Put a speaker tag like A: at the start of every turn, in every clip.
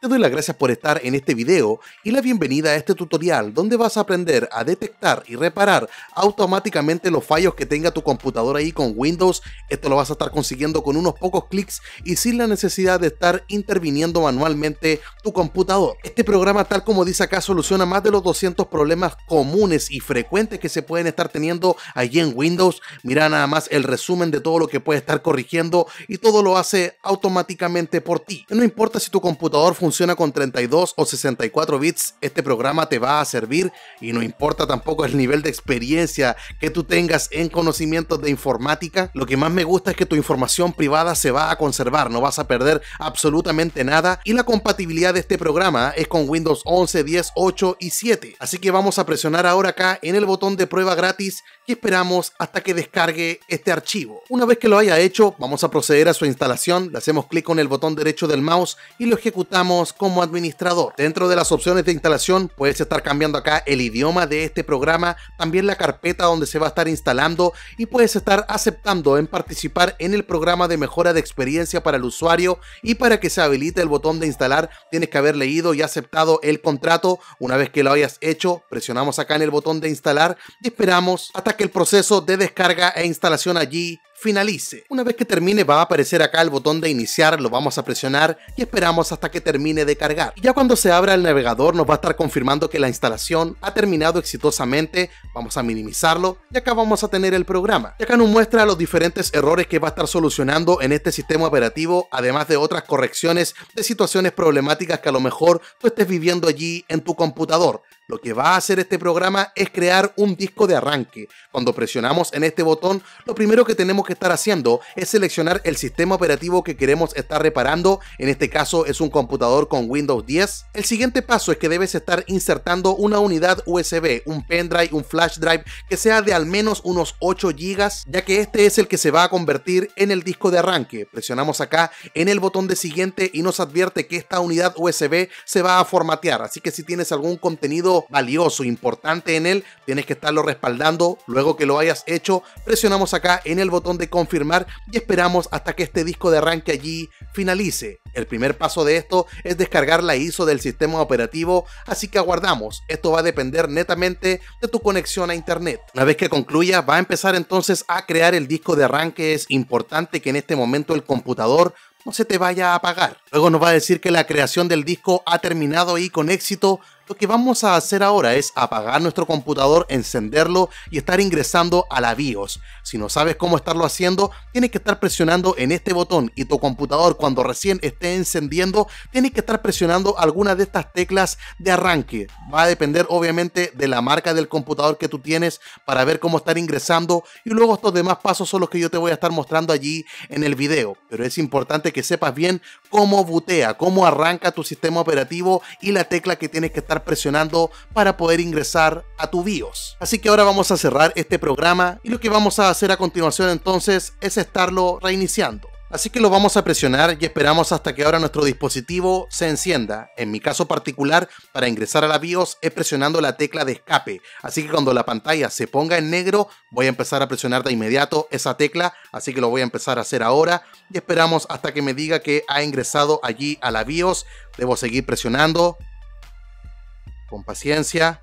A: te doy las gracias por estar en este video y la bienvenida a este tutorial donde vas a aprender a detectar y reparar automáticamente los fallos que tenga tu computadora ahí con Windows. Esto lo vas a estar consiguiendo con unos pocos clics y sin la necesidad de estar interviniendo manualmente tu computador. Este programa tal como dice acá soluciona más de los 200 problemas comunes y frecuentes que se pueden estar teniendo allí en Windows. Mira nada más el resumen de todo lo que puede estar corrigiendo y todo lo hace automáticamente por ti. No importa si tu computador funciona funciona con 32 o 64 bits, este programa te va a servir y no importa tampoco el nivel de experiencia que tú tengas en conocimientos de informática, lo que más me gusta es que tu información privada se va a conservar, no vas a perder absolutamente nada y la compatibilidad de este programa es con Windows 11, 10, 8 y 7. Así que vamos a presionar ahora acá en el botón de prueba gratis y esperamos hasta que descargue este archivo. Una vez que lo haya hecho, vamos a proceder a su instalación, le hacemos clic con el botón derecho del mouse y lo ejecutamos como administrador. Dentro de las opciones de instalación puedes estar cambiando acá el idioma de este programa, también la carpeta donde se va a estar instalando y puedes estar aceptando en participar en el programa de mejora de experiencia para el usuario y para que se habilite el botón de instalar tienes que haber leído y aceptado el contrato. Una vez que lo hayas hecho, presionamos acá en el botón de instalar y esperamos hasta que el proceso de descarga e instalación allí finalice. Una vez que termine va a aparecer acá el botón de iniciar, lo vamos a presionar y esperamos hasta que termine de cargar. Y ya cuando se abra el navegador nos va a estar confirmando que la instalación ha terminado exitosamente, vamos a minimizarlo y acá vamos a tener el programa. Y acá nos muestra los diferentes errores que va a estar solucionando en este sistema operativo, además de otras correcciones de situaciones problemáticas que a lo mejor tú estés viviendo allí en tu computador. Lo que va a hacer este programa es crear un disco de arranque. Cuando presionamos en este botón, lo primero que tenemos que estar haciendo es seleccionar el sistema operativo que queremos estar reparando, en este caso es un computador con Windows 10. El siguiente paso es que debes estar insertando una unidad USB, un pendrive, un flash drive que sea de al menos unos 8 GB, ya que este es el que se va a convertir en el disco de arranque. Presionamos acá en el botón de siguiente y nos advierte que esta unidad USB se va a formatear, así que si tienes algún contenido valioso, importante en él, tienes que estarlo respaldando. Luego que lo hayas hecho, presionamos acá en el botón de confirmar y esperamos hasta que este disco de arranque allí finalice. El primer paso de esto es descargar la ISO del sistema operativo, así que aguardamos. Esto va a depender netamente de tu conexión a internet. Una vez que concluya, va a empezar entonces a crear el disco de arranque. Es importante que en este momento el computador no se te vaya a apagar. Luego nos va a decir que la creación del disco ha terminado y con éxito lo que vamos a hacer ahora es apagar nuestro computador, encenderlo y estar ingresando a la BIOS. Si no sabes cómo estarlo haciendo, tienes que estar presionando en este botón y tu computador cuando recién esté encendiendo, tienes que estar presionando alguna de estas teclas de arranque. Va a depender obviamente de la marca del computador que tú tienes para ver cómo estar ingresando y luego estos demás pasos son los que yo te voy a estar mostrando allí en el video. Pero es importante que sepas bien cómo butea, cómo arranca tu sistema operativo y la tecla que tienes que estar presionando para poder ingresar a tu BIOS. Así que ahora vamos a cerrar este programa y lo que vamos a hacer a continuación entonces es estarlo reiniciando. Así que lo vamos a presionar y esperamos hasta que ahora nuestro dispositivo se encienda. En mi caso particular, para ingresar a la BIOS es presionando la tecla de escape. Así que cuando la pantalla se ponga en negro, voy a empezar a presionar de inmediato esa tecla. Así que lo voy a empezar a hacer ahora y esperamos hasta que me diga que ha ingresado allí a la BIOS. Debo seguir presionando con paciencia,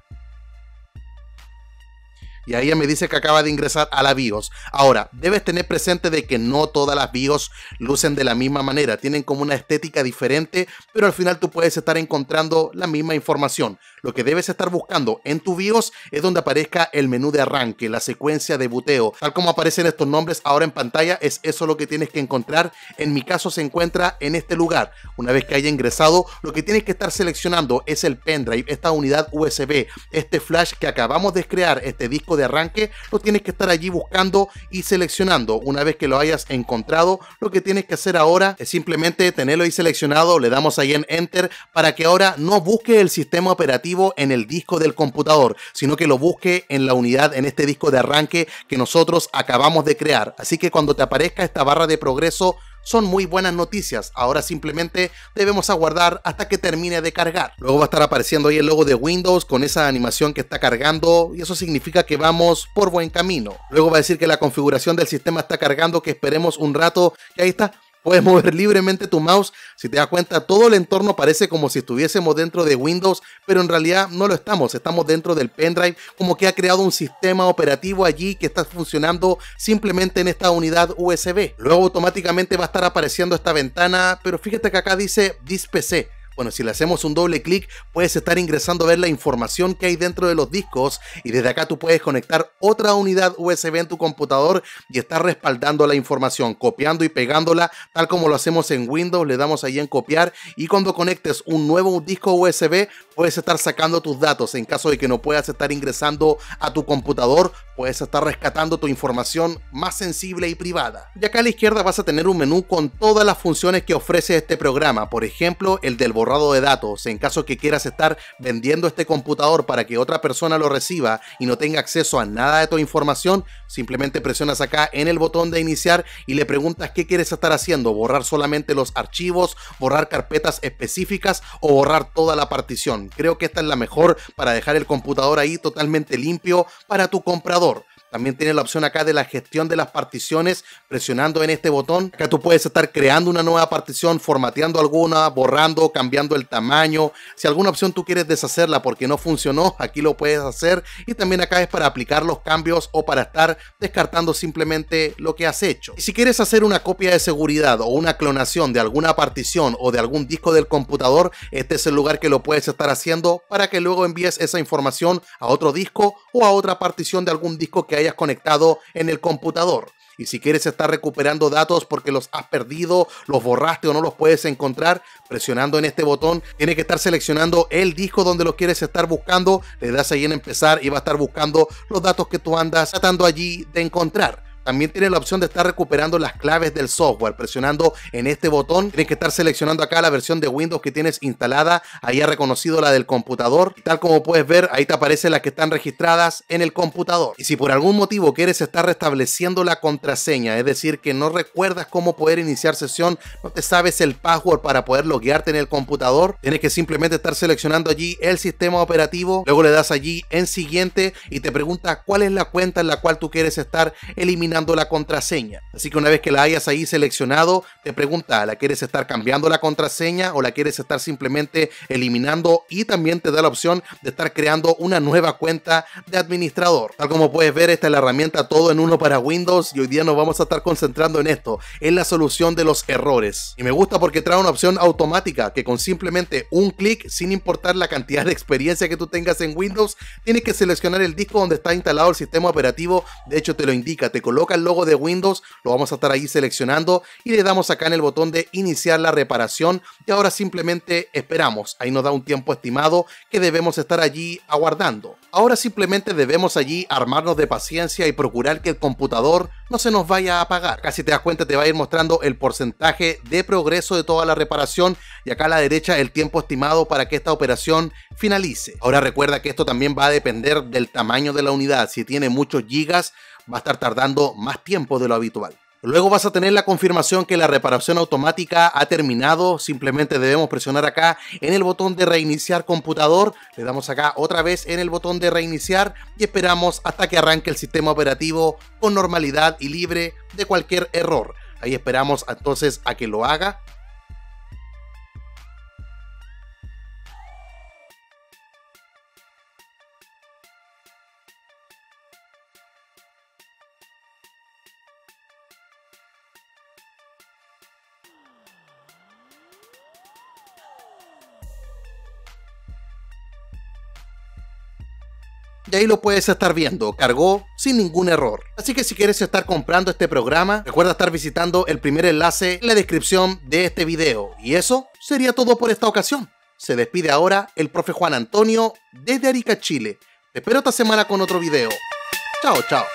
A: y ahí ella me dice que acaba de ingresar a la BIOS. Ahora, debes tener presente de que no todas las BIOS lucen de la misma manera, tienen como una estética diferente, pero al final tú puedes estar encontrando la misma información. Lo que debes estar buscando en tu BIOS es donde aparezca el menú de arranque, la secuencia de buteo. Tal como aparecen estos nombres ahora en pantalla, es eso lo que tienes que encontrar. En mi caso se encuentra en este lugar. Una vez que haya ingresado, lo que tienes que estar seleccionando es el pendrive, esta unidad USB, este flash que acabamos de crear, este disco de arranque, lo tienes que estar allí buscando y seleccionando. Una vez que lo hayas encontrado, lo que tienes que hacer ahora es simplemente tenerlo ahí seleccionado, le damos ahí en Enter para que ahora no busque el sistema operativo en el disco del computador, sino que lo busque en la unidad, en este disco de arranque que nosotros acabamos de crear. Así que cuando te aparezca esta barra de progreso, son muy buenas noticias. Ahora simplemente debemos aguardar hasta que termine de cargar. Luego va a estar apareciendo ahí el logo de Windows con esa animación que está cargando y eso significa que vamos por buen camino. Luego va a decir que la configuración del sistema está cargando, que esperemos un rato y ahí está Puedes mover libremente tu mouse. Si te das cuenta, todo el entorno parece como si estuviésemos dentro de Windows, pero en realidad no lo estamos. Estamos dentro del pendrive, como que ha creado un sistema operativo allí que está funcionando simplemente en esta unidad USB. Luego automáticamente va a estar apareciendo esta ventana, pero fíjate que acá dice Dispc bueno, si le hacemos un doble clic, puedes estar ingresando a ver la información que hay dentro de los discos y desde acá tú puedes conectar otra unidad USB en tu computador y estar respaldando la información, copiando y pegándola, tal como lo hacemos en Windows, le damos ahí en copiar y cuando conectes un nuevo disco USB, puedes estar sacando tus datos. En caso de que no puedas estar ingresando a tu computador, puedes estar rescatando tu información más sensible y privada. Y acá a la izquierda vas a tener un menú con todas las funciones que ofrece este programa, por ejemplo, el del borrado de datos en caso que quieras estar vendiendo este computador para que otra persona lo reciba y no tenga acceso a nada de tu información, simplemente presionas acá en el botón de iniciar y le preguntas qué quieres estar haciendo, borrar solamente los archivos, borrar carpetas específicas o borrar toda la partición. Creo que esta es la mejor para dejar el computador ahí totalmente limpio para tu comprador. También tiene la opción acá de la gestión de las particiones, presionando en este botón. Acá tú puedes estar creando una nueva partición, formateando alguna, borrando, cambiando el tamaño. Si alguna opción tú quieres deshacerla porque no funcionó, aquí lo puedes hacer. Y también acá es para aplicar los cambios o para estar descartando simplemente lo que has hecho. si quieres hacer una copia de seguridad o una clonación de alguna partición o de algún disco del computador, este es el lugar que lo puedes estar haciendo para que luego envíes esa información a otro disco o a otra partición de algún disco que hay hayas conectado en el computador. Y si quieres estar recuperando datos porque los has perdido, los borraste o no los puedes encontrar, presionando en este botón, tienes que estar seleccionando el disco donde lo quieres estar buscando, le das ahí en empezar y va a estar buscando los datos que tú andas tratando allí de encontrar. También tiene la opción de estar recuperando las claves del software. Presionando en este botón, tienes que estar seleccionando acá la versión de Windows que tienes instalada. Ahí ha reconocido la del computador. Y tal como puedes ver, ahí te aparecen las que están registradas en el computador. Y si por algún motivo quieres estar restableciendo la contraseña, es decir, que no recuerdas cómo poder iniciar sesión, no te sabes el password para poder loguearte en el computador, tienes que simplemente estar seleccionando allí el sistema operativo. Luego le das allí en siguiente y te pregunta cuál es la cuenta en la cual tú quieres estar eliminando la contraseña. Así que una vez que la hayas ahí seleccionado, te pregunta, ¿la quieres estar cambiando la contraseña o la quieres estar simplemente eliminando? Y también te da la opción de estar creando una nueva cuenta de administrador. Tal como puedes ver, esta es la herramienta todo en uno para Windows y hoy día nos vamos a estar concentrando en esto, en la solución de los errores. Y me gusta porque trae una opción automática que con simplemente un clic, sin importar la cantidad de experiencia que tú tengas en Windows, tienes que seleccionar el disco donde está instalado el sistema operativo. De hecho, te lo indica, te coloca el logo de Windows, lo vamos a estar ahí seleccionando y le damos acá en el botón de iniciar la reparación y ahora simplemente esperamos. Ahí nos da un tiempo estimado que debemos estar allí aguardando. Ahora simplemente debemos allí armarnos de paciencia y procurar que el computador no se nos vaya a apagar. Casi te das cuenta te va a ir mostrando el porcentaje de progreso de toda la reparación y acá a la derecha el tiempo estimado para que esta operación finalice. Ahora recuerda que esto también va a depender del tamaño de la unidad. Si tiene muchos gigas va a estar tardando más tiempo de lo habitual. Luego vas a tener la confirmación que la reparación automática ha terminado. Simplemente debemos presionar acá en el botón de reiniciar computador. Le damos acá otra vez en el botón de reiniciar y esperamos hasta que arranque el sistema operativo con normalidad y libre de cualquier error. Ahí esperamos entonces a que lo haga y ahí lo puedes estar viendo, cargó sin ningún error. Así que si quieres estar comprando este programa, recuerda estar visitando el primer enlace en la descripción de este video. Y eso sería todo por esta ocasión. Se despide ahora el profe Juan Antonio desde Arica, Chile. Te espero esta semana con otro video. Chao, chao.